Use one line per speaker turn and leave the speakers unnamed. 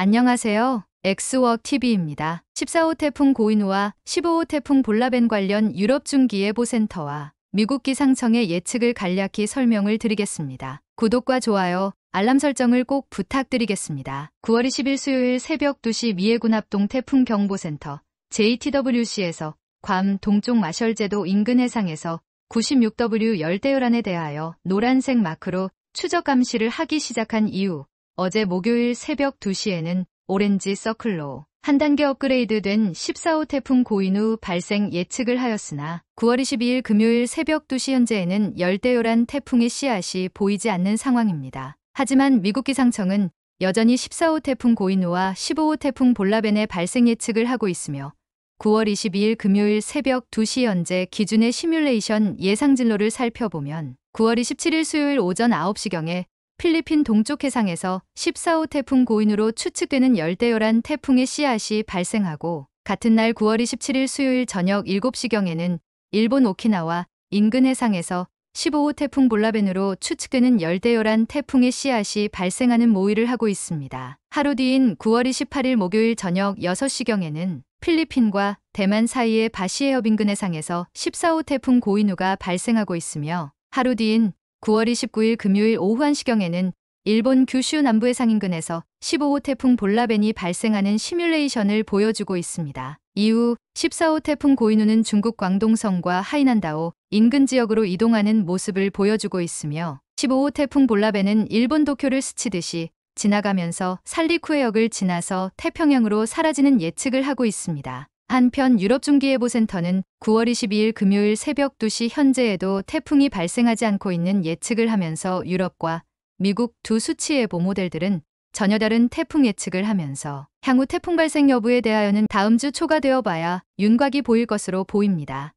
안녕하세요. 엑스워크 TV입니다. 14호 태풍 고인우와 15호 태풍 볼라벤 관련 유럽 중기예보센터와 미국 기상청의 예측을 간략히 설명을 드리겠습니다. 구독과 좋아요, 알람 설정을 꼭 부탁드리겠습니다. 9월 20일 수요일 새벽 2시 미해군 합동 태풍 경보센터 JTWC에서 괌 동쪽 마셜제도 인근 해상에서 96W 열대요란에 대하여 노란색 마크로 추적 감시를 하기 시작한 이후 어제 목요일 새벽 2시에는 오렌지 서클로 한 단계 업그레이드된 14호 태풍 고인우 발생 예측을 하였으나 9월 22일 금요일 새벽 2시 현재에는 열대요란 태풍의 씨앗이 보이지 않는 상황입니다. 하지만 미국 기상청은 여전히 14호 태풍 고인우와 15호 태풍 볼라벤의 발생 예측을 하고 있으며 9월 22일 금요일 새벽 2시 현재 기준의 시뮬레이션 예상 진로를 살펴보면 9월 27일 수요일 오전 9시경에 필리핀 동쪽 해상에서 14호 태풍 고인으로 추측되는 열대요란 태풍의 씨앗이 발생하고 같은 날 9월 27일 수요일 저녁 7시경에는 일본 오키나와 인근 해상에서 15호 태풍 볼라벤으로 추측되는 열대요란 태풍의 씨앗이 발생하는 모의를 하고 있습니다. 하루 뒤인 9월 28일 목요일 저녁 6시경에는 필리핀과 대만 사이의 바시해협 인근 해상에서 14호 태풍 고인우가 발생하고 있으며 하루 뒤인 9월 29일 금요일 오후 1시경에는 일본 규슈 남부 해상 인근에서 15호 태풍 볼라벤이 발생하는 시뮬레이션을 보여주고 있습니다. 이후 14호 태풍 고인우는 중국 광동성과 하이난다오 인근 지역으로 이동하는 모습을 보여주고 있으며 15호 태풍 볼라벤은 일본 도쿄를 스치듯이 지나가면서 살리쿠해역을 지나서 태평양으로 사라지는 예측을 하고 있습니다. 한편 유럽중기예보센터는 9월 22일 금요일 새벽 2시 현재에도 태풍이 발생하지 않고 있는 예측을 하면서 유럽과 미국 두 수치예보 모델들은 전혀 다른 태풍 예측을 하면서 향후 태풍 발생 여부에 대하여는 다음 주 초가 되어 봐야 윤곽이 보일 것으로 보입니다.